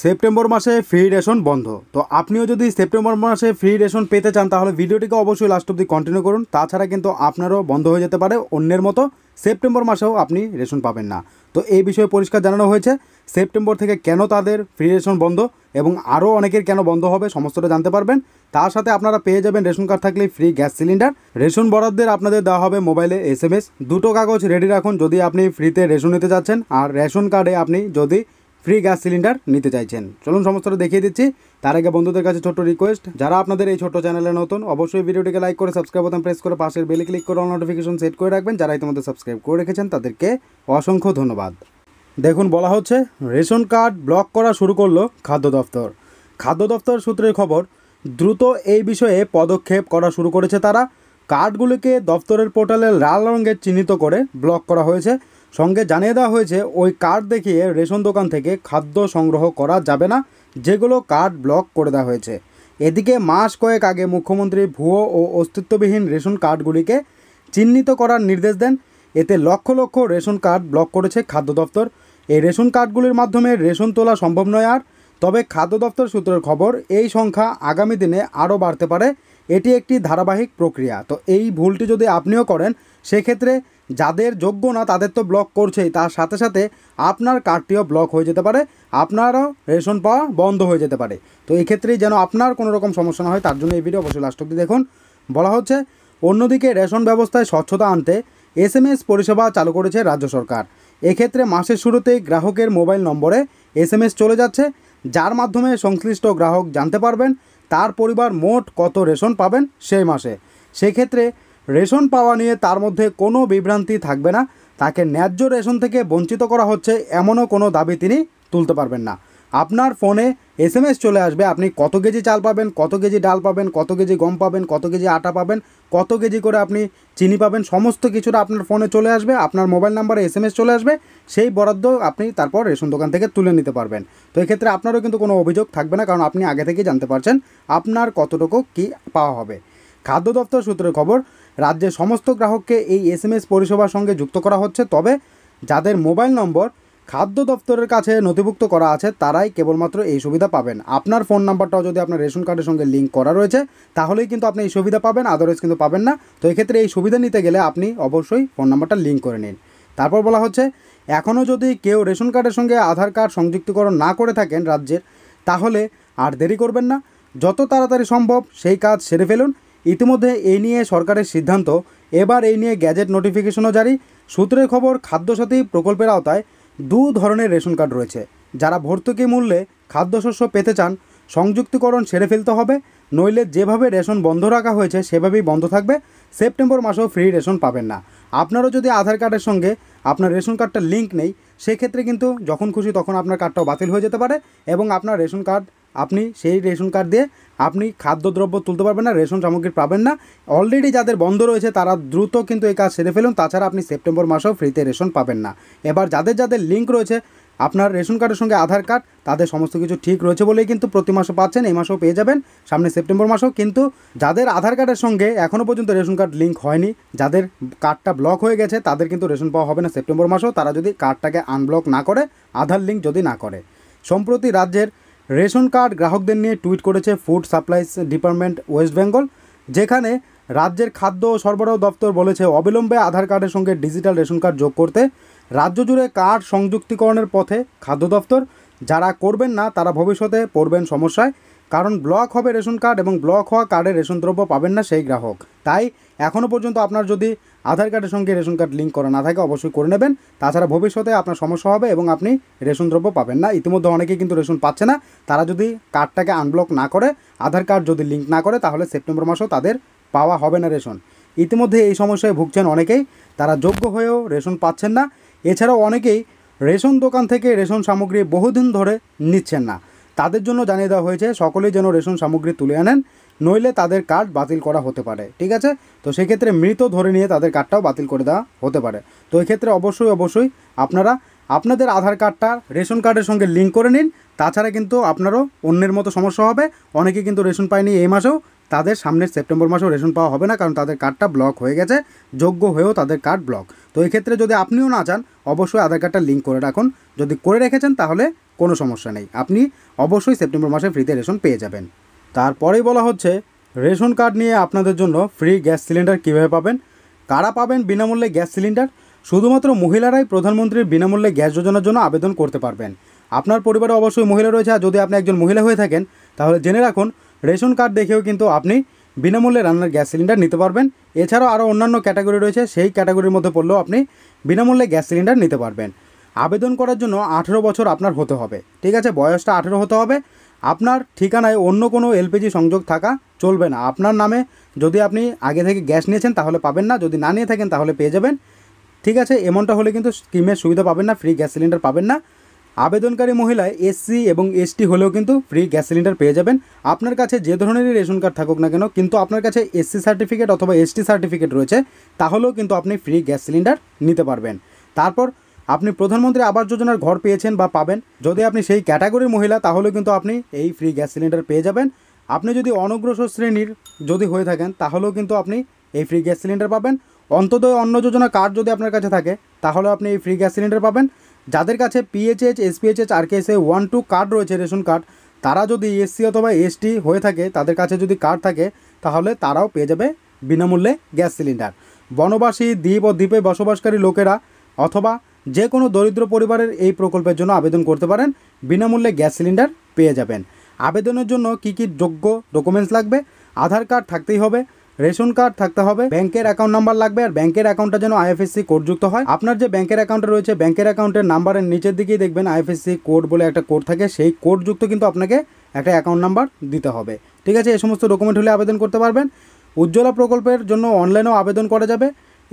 September মাসে free ration বন্ধ তো আপনিও যদি সেপ্টেম্বর মাসে ফ্রি রেশন পেতে চান তাহলে ভিডিওটিকে অবশ্যই লাস্ট অব্দি কন্টিনিউ করুন তাছাড়া কিন্তু আপনারও বন্ধ হয়ে যেতে পারে অন্যের মতো সেপ্টেম্বর মাসেও আপনি রেশন পাবেন না তো এই বিষয়ে পরিষ্কার জানানো হয়েছে সেপ্টেম্বর থেকে কেন তাদের ফ্রি রেশন বন্ধ এবং আরও অনেকের কেন বন্ধ হবে সমস্তটা জানতে পারবেন তার সাথে আপনারা পেয়ে যাবেন রেশন কার্ড থাকলে ফ্রি গ্যাস সিলিন্ডার রেশন বরাদ্দের আপনাদের দেওয়া হবে মোবাইলে এস দুটো কাগজ রেডি রাখুন যদি আপনি ফ্রিতে রেশন নিতে যাচ্ছেন আর রেশন কার্ডে আপনি যদি ফ্রি গ্যাস সিলিন্ডার নিতে চাইছেন চলুন সমস্তটা দেখিয়ে দিচ্ছি তার আগে বন্ধুদের কাছে ছোট্ট রিকোয়েস্ট যারা আপনাদের এই ছোট চ্যানেলে নতুন অবশ্যই ভিডিওটিকে লাইক করে সাবস্ক্রাইব বোতাম প্রেস করে পাশের বেলে ক্লিক করে অল নোটিফিকেশন সেট করে রাখবেন যারা ইতিমধ্যে সাবস্ক্রাইব করে রেখেছেন তাদেরকে অসংখ্য ধন্যবাদ দেখুন বলা হচ্ছে রেশন কার্ড ব্লক করা শুরু করলো খাদ্য দফতর খাদ্য দফতর সূত্রের খবর দ্রুত এই বিষয়ে পদক্ষেপ করা শুরু করেছে তারা কার্ডগুলিকে দফতরের পোর্টালে লাল রঙের চিহ্নিত করে ব্লক করা হয়েছে সঙ্গে জানিয়ে দেওয়া হয়েছে ওই কার্ড দেখিয়ে রেশন দোকান থেকে খাদ্য সংগ্রহ করা যাবে না যেগুলো কার্ড ব্লক করে দেওয়া হয়েছে এদিকে মাস কয়েক আগে মুখ্যমন্ত্রী ভুয়ো ও অস্তিত্ববিহীন রেশন কার্ডগুলিকে চিহ্নিত করার নির্দেশ দেন এতে লক্ষ লক্ষ রেশন কার্ড ব্লক করেছে খাদ্য দপ্তর এই রেশন কার্ডগুলির মাধ্যমে রেশন তোলা সম্ভব নয় আর তবে খাদ্য দপ্তর সূত্রের খবর এই সংখ্যা আগামী দিনে আরও বাড়তে পারে এটি একটি ধারাবাহিক প্রক্রিয়া তো এই ভুলটি যদি আপনিও করেন সেক্ষেত্রে যাদের যোগ্য না তাদের তো ব্লক করছেই তার সাথে সাথে আপনার কার্ডটিও ব্লক হয়ে যেতে পারে আপনারও রেশন পাওয়া বন্ধ হয়ে যেতে পারে তো এক্ষেত্রেই যেন আপনার কোনো রকম সমস্যা না হয় তার জন্য এই ভিডিও অবশ্যই লাস্ট অব্দি দেখুন বলা হচ্ছে অন্যদিকে রেশন ব্যবস্থায় স্বচ্ছতা আনতে এসএমএস পরিষেবা চালু করেছে রাজ্য সরকার এক্ষেত্রে মাসের শুরুতেই গ্রাহকের মোবাইল নম্বরে এসএমএস চলে যাচ্ছে যার মাধ্যমে সংশ্লিষ্ট গ্রাহক জানতে পারবেন তার পরিবার মোট কত রেশন পাবেন সেই মাসে সেক্ষেত্রে রেশন পাওয়া নিয়ে তার মধ্যে কোনো বিভ্রান্তি থাকবে না তাকে ন্যায্য রেশন থেকে বঞ্চিত করা হচ্ছে এমনও কোনো দাবি তিনি তুলতে পারবেন না আপনার ফোনে এস চলে আসবে আপনি কত কেজি চাল পাবেন কত কেজি ডাল পাবেন কত কেজি গম পাবেন কত কেজি আটা পাবেন কত কেজি করে আপনি চিনি পাবেন সমস্ত কিছুটা আপনার ফোনে চলে আসবে আপনার মোবাইল নাম্বারে এস চলে আসবে সেই বরাদ্দ আপনি তারপর রেশন দোকান থেকে তুলে নিতে পারবেন তো এক্ষেত্রে আপনারও কিন্তু কোনো অভিযোগ থাকবে না কারণ আপনি আগে থেকেই জানতে পারছেন আপনার কতটুকু কি পাওয়া হবে খাদ্য দপ্তর সূত্রের খবর রাজ্যের সমস্ত গ্রাহককে এই এসএমএস পরিষেবার সঙ্গে যুক্ত করা হচ্ছে তবে যাদের মোবাইল নম্বর খাদ্য দপ্তরের কাছে নথিভুক্ত করা আছে তারাই কেবলমাত্র এই সুবিধা পাবেন আপনার ফোন নাম্বারটাও যদি আপনার রেশন কার্ডের সঙ্গে লিঙ্ক করা রয়েছে তাহলেই কিন্তু আপনি এই সুবিধা পাবেন আদারওয়াইজ কিন্তু পাবেন না তো এক্ষেত্রে এই সুবিধা নিতে গেলে আপনি অবশ্যই ফোন নাম্বারটা লিঙ্ক করে নিন তারপর বলা হচ্ছে এখনও যদি কেউ রেশন কার্ডের সঙ্গে আধার কার্ড সংযুক্তিকরণ না করে থাকেন রাজ্যের তাহলে আর দেরি করবেন না যত তাড়াতাড়ি সম্ভব সেই কাজ সেরে ফেলুন ইতিমধ্যে এই নিয়ে সরকারের সিদ্ধান্ত এবার এই নিয়ে গ্যাজেট নোটিফিকেশনও জারি সূত্রের খবর খাদ্যসাথী প্রকল্পের আওতায় দু ধরনের রেশন কার্ড রয়েছে যারা ভর্তুকি মূল্যে খাদ্যশস্য পেতে চান সংযুক্তিকরণ সেরে ফেলতে হবে নইলে যেভাবে রেশন বন্ধ রাখা হয়েছে সেভাবেই বন্ধ থাকবে সেপ্টেম্বর মাসেও ফ্রি রেশন পাবেন না আপনারও যদি আধার কার্ডের সঙ্গে আপনার রেশন কার্ডটা লিঙ্ক নেই সেক্ষেত্রে কিন্তু যখন খুশি তখন আপনার কার্ডটাও বাতিল হয়ে যেতে পারে এবং আপনার রেশন কার্ড আপনি সেই রেশন কার্ড দিয়ে আপনি খাদ্যদ্রব্য তুলতে পারবেন না রেশন সামগ্রী পাবেন না অলরেডি যাদের বন্ধ রয়েছে তারা দ্রুত কিন্তু এই কাজ সেরে ফেলুন তাছাড়া আপনি সেপ্টেম্বর মাসেও ফ্রিতে রেশন পাবেন না এবার যাদের যাদের লিঙ্ক রয়েছে আপনার রেশন কার্ডের সঙ্গে আধার কার্ড তাদের সমস্ত কিছু ঠিক রয়েছে বলেই কিন্তু প্রতি মাসে পাচ্ছেন এই মাসেও পেয়ে যাবেন সামনে সেপ্টেম্বর মাসেও কিন্তু যাদের আধার কার্ডের সঙ্গে এখনও পর্যন্ত রেশন কার্ড লিঙ্ক হয়নি যাদের কার্ডটা ব্লক হয়ে গেছে তাদের কিন্তু রেশন পাওয়া হবে না সেপ্টেম্বর মাসেও তারা যদি কার্ডটাকে আনব্লক না করে আধার লিঙ্ক যদি না করে সম্প্রতি রাজ্যের রেশন কার্ড গ্রাহকদের নিয়ে টুইট করেছে food supplies department West Bengal যেখানে রাজ্যের খাদ্য সরবরাহ দপ্তর বলেছে অবিলম্বে আধার কার্ডের সঙ্গে ডিজিটাল রেশন কার্ড যোগ করতে রাজ্য জুড়ে কার্ড সংযুক্তিকরণের পথে খাদ্য দপ্তর যারা করবেন না তারা ভবিষ্যতে পড়বেন সমস্যায় কারণ ব্লক হবে রেশন কার্ড এবং ব্লক হওয়া কার্ডে রেশন দ্রব্য পাবেন না সেই গ্রাহক তাই এখনও পর্যন্ত আপনার যদি আধার কার্ডের সঙ্গে রেশন কার্ড লিঙ্ক করা না থাকে অবশ্যই করে নেবেন তাছাড়া ভবিষ্যতে আপনার সমস্যা হবে এবং আপনি রেশন দ্রব্য পাবেন না ইতিমধ্যে অনেকেই কিন্তু রেশন পাচ্ছে না তারা যদি কার্ডটাকে আনব্লক না করে আধার কার্ড যদি লিঙ্ক না করে তাহলে সেপ্টেম্বর মাসেও তাদের পাওয়া হবে না রেশন ইতিমধ্যে এই সমস্যায় ভুগছেন অনেকেই তারা যোগ্য হয়েও রেশন পাচ্ছেন না এছাড়াও অনেকেই রেশন দোকান থেকে রেশন সামগ্রী বহুদিন ধরে নিচ্ছেন না তাদের জন্য জানিয়ে দেওয়া হয়েছে সকলেই যেন রেশন সামগ্রী তুলে আনেন নইলে তাদের কার্ড বাতিল করা হতে পারে ঠিক আছে তো সেক্ষেত্রে মৃত ধরে নিয়ে তাদের কার্ডটাও বাতিল করে দেওয়া হতে পারে তো এক্ষেত্রে অবশ্যই অবশ্যই আপনারা আপনাদের আধার কার্ডটা রেশন কার্ডের সঙ্গে লিঙ্ক করে নিন তাছাড়া কিন্তু আপনারও অন্যের মতো সমস্যা হবে অনেকে কিন্তু রেশন পায়নি এই মাসেও তাদের সামনের সেপ্টেম্বর মাসেও রেশন পাওয়া হবে না কারণ তাদের কার্ডটা ব্লক হয়ে গেছে যোগ্য হয়েও তাদের কার্ড ব্লক তো এক্ষেত্রে যদি আপনিও না চান অবশ্যই আধার কার্ডটা লিঙ্ক করে রাখুন যদি করে রেখেছেন তাহলে কোনো সমস্যা নেই আপনি অবশ্যই সেপ্টেম্বর মাসে ফ্রিতে রেশন পেয়ে যাবেন তারপরেই বলা হচ্ছে রেশন কার্ড নিয়ে আপনাদের জন্য ফ্রি গ্যাস সিলিন্ডার কীভাবে পাবেন কারা পাবেন বিনামূল্যে গ্যাস সিলিন্ডার শুধুমাত্র মহিলারাই প্রধানমন্ত্রীর বিনামূল্যে গ্যাস যোজনার জন্য আবেদন করতে পারবেন আপনার পরিবারে অবশ্যই মহিলা রয়েছে আর যদি আপনি একজন মহিলা হয়ে থাকেন তাহলে জেনে রাখুন রেশন কার্ড দেখেও কিন্তু আপনি বিনামূল্যে রান্নার গ্যাস সিলিন্ডার নিতে পারবেন এছাড়াও আরও অন্যান্য ক্যাটাগরি রয়েছে সেই ক্যাটাগরির মধ্যে পড়লেও আপনি বিনামূল্যে গ্যাস সিলিন্ডার নিতে পারবেন আবেদন করার জন্য আঠেরো বছর আপনার হতে হবে ঠিক আছে বয়সটা আঠেরো হতে হবে আপনার ঠিকানায় অন্য কোনো এলপিজি সংযোগ থাকা চলবে না আপনার নামে যদি আপনি আগে থেকে গ্যাস নিয়েছেন তাহলে পাবেন না যদি না নিয়ে থাকেন তাহলে পেয়ে যাবেন ঠিক আছে এমনটা হলে কিন্তু স্কিমের সুবিধা পাবেন না ফ্রি গ্যাস সিলিন্ডার পাবেন না আবেদনকারী মহিলা এসসি এবং এসটি হলেও কিন্তু ফ্রি গ্যাস সিলিন্ডার পেয়ে যাবেন আপনার কাছে যে ধরনেরই রেশন কার্ড থাকুক না কেন কিন্তু আপনার কাছে এসসি সার্টিফিকেট অথবা এসটি সার্টিফিকেট রয়েছে তাহলেও কিন্তু আপনি ফ্রি গ্যাস সিলিন্ডার নিতে পারবেন তারপর আপনি প্রধানমন্ত্রী আবাস যোজনার ঘর পেয়েছেন বা পাবেন যদি আপনি সেই ক্যাটাগরির মহিলা তাহলে কিন্তু আপনি এই ফ্রি গ্যাস সিলিন্ডার পেয়ে যাবেন আপনি যদি অনগ্রসর শ্রেণীর যদি হয়ে থাকেন তাহলেও কিন্তু আপনি এই ফ্রি গ্যাস সিলিন্ডার পাবেন অন্তদয় অন্য যোজনা কার্ড যদি আপনার কাছে থাকে তাহলে আপনি এই ফ্রি গ্যাস সিলিন্ডার পাবেন যাদের কাছে PHH SPHH RKSA one two card রয়েছে রেশন কার্ড তারা যদি এসসি অথবা এসটি হয়ে থাকে তাদের কাছে যদি কার্ড থাকে তাহলে তারাও পেয়ে যাবে বিনামূল্যে গ্যাস সিলিন্ডার বনবাসী দ্বীপ ও দ্বীপে বসবাসকারী লোকেরা অথবা যে কোনো দরিদ্র পরিবারের এই প্রকল্পের জন্য আবেদন করতে পারেন বিনামূল্যে গ্যাস সিলিন্ডার পেয়ে যাবেন আবেদনের জন্য কি কি যোগ্য ডকুমেন্টস লাগবে আধার কার্ড থাকতেই হবে রেশন কার্ড থাকতে হবে ব্যাংকের অ্যাকাউন্ট নাম্বার লাগবে আর ব্যাংকের অ্যাকাউন্টটা যেন আইএফএসসি যুক্ত হয় আপনার যে ব্যাংকের অ্যাকাউন্ট রয়েছে ব্যাংকের অ্যাকাউন্টের নাম্বারের নিচের দিকেই দেখবেন আইএফএসসি কোড বলে একটা কোড থাকে সেই কোড যুক্ত কিন্তু আপনাকে একটা অ্যাকাউন্ট নাম্বার দিতে হবে ঠিক আছে এই সমস্ত ডকুমেন্ট হলে আবেদন করতে পারবেন উজ্জ্বলা প্রকল্পের জন্য অনলাইনেও আবেদন করা যাবে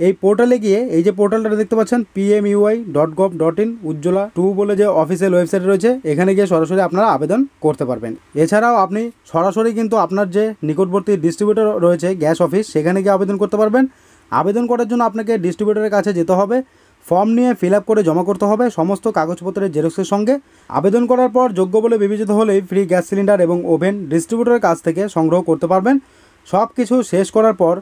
এই পোর্টালে গিয়ে এই যে পোর্টালটা দেখতে পাচ্ছেন PMUI dot gov dot in Ujjwala two বলে যে অফিসিয়াল ওয়েবসাইট রয়েছে এখানে গিয়ে সরাসরি আপনারা আবেদন করতে পারবেন এছাড়াও আপনি সরাসরি কিন্তু আপনার যে নিকটবর্তী ডিস্ট্রিবিউটর রয়েছে গ্যাস অফিস সেখানে গিয়ে আবেদন করতে পারবেন আবেদন করার জন্য আপনাকে ডিস্ট্রিবিউটরের কাছে যেতে হবে ফর্ম নিয়ে ফিল করে জমা করতে হবে সমস্ত কাগজপত্রের জেরক্সের সঙ্গে আবেদন করার পর যোগ্য বলে বিবেচিত হলেই ফ্রি গ্যাস সিলিন্ডার এবং ওভেন ডিস্ট্রিবিউটরের কাছ থেকে সংগ্রহ করতে পারবেন সব কিছু শেষ করার পর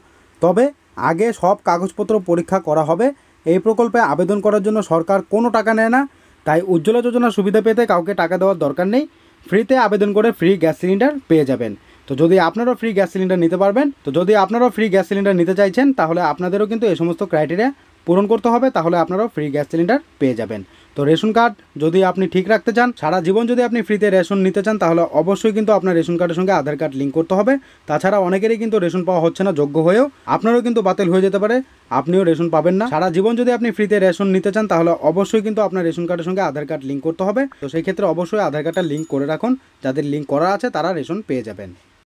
তবে আগে সব কাগজপত্র পরীক্ষা করা হবে এই প্রকল্পে আবেদন করার জন্য সরকার কোনো টাকা নেয় না তাই উজ্জ্বলা যোজনার সুবিধা পেতে কাউকে টাকা দেওয়ার দরকার নেই ফ্রিতে আবেদন করে ফ্রি গ্যাস সিলিন্ডার পেয়ে যাবেন তো যদি আপনারাও ফ্রি গ্যাস সিলিন্ডার নিতে পারবেন তো যদি আপনারাও ফ্রি গ্যাস সিলিন্ডার নিতে চাইছেন তাহলে আপনাদেরও কিন্তু এই সমস্ত ক্রাইটেরিয়া পূরণ করতে হবে তাহলে আপনারাও ফ্রি গ্যাস সিলিন্ডার পেয়ে যাবেন তো রেশন কার্ড যদি আপনি ঠিক রাখতে চান সারা জীবন যদি আপনি ফ্রিতে রেশন নিতে চান তাহলে অবশ্যই কিন্তু আপনার রেশন কার্ডের সঙ্গে আধার কার্ড লিঙ্ক করতে হবে তাছাড়া অনেকেরই কিন্তু রেশন পাওয়া হচ্ছে না যোগ্য হয়েও আপনারও কিন্তু বাতিল হয়ে যেতে পারে আপনিও রেশন পাবেন না সারা জীবন যদি আপনি ফ্রিতে রেশন নিতে চান তাহলে অবশ্যই কিন্তু আপনার রেশন কার্ডের সঙ্গে আধার কার্ড লিঙ্ক করতে হবে তো সেই ক্ষেত্রে অবশ্যই আধার কার্ডটা লিঙ্ক করে রাখুন যাদের লিঙ্ক করা আছে তারা রেশন পেয়ে যাবেন